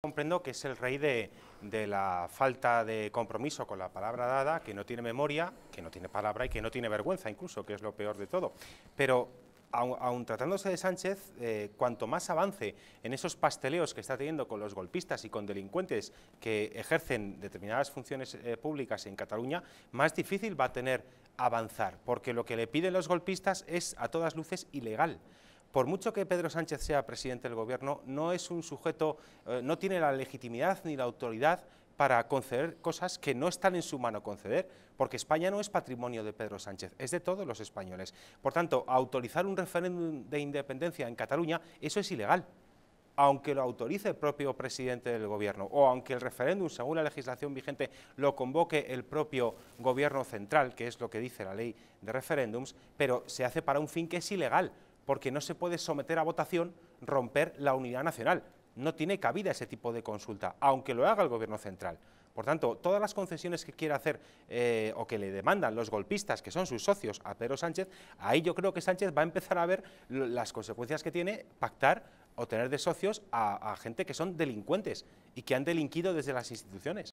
Comprendo que es el rey de, la falta de compromiso con la palabra dada, que no tiene memoria, que no tiene palabra y que no tiene vergüenza incluso, que es lo peor de todo. Pero aun, tratándose de Sánchez, eh, cuanto más avance en esos pasteleos que está teniendo con los golpistas y con delincuentes que ejercen determinadas funciones eh, públicas en Cataluña, más difícil va a tener avanzar, porque lo que le piden los golpistas es a todas luces ilegal por mucho que Pedro Sánchez sea presidente del gobierno, no es un sujeto, eh, no tiene la legitimidad ni la autoridad para conceder cosas que no están en su mano conceder, porque España no es patrimonio de Pedro Sánchez, es de todos los españoles. Por tanto, autorizar un referéndum de independencia en Cataluña, eso es ilegal aunque lo autorice el propio presidente del gobierno o aunque el referéndum, según la legislación vigente, lo convoque el propio gobierno central, que es lo que dice la ley de referéndums, pero se hace para un fin que es ilegal, porque no se puede someter a votación romper la unidad nacional. No tiene cabida ese tipo de consulta, aunque lo haga el Gobierno central. Por tanto, todas las concesiones que quiera hacer eh, o que le demandan los golpistas, que son sus socios, a Pedro Sánchez, ahí yo creo que Sánchez va a empezar a ver las consecuencias que tiene pactar o tener de socios a gente que son delincuentes y que han delinquido desde las instituciones.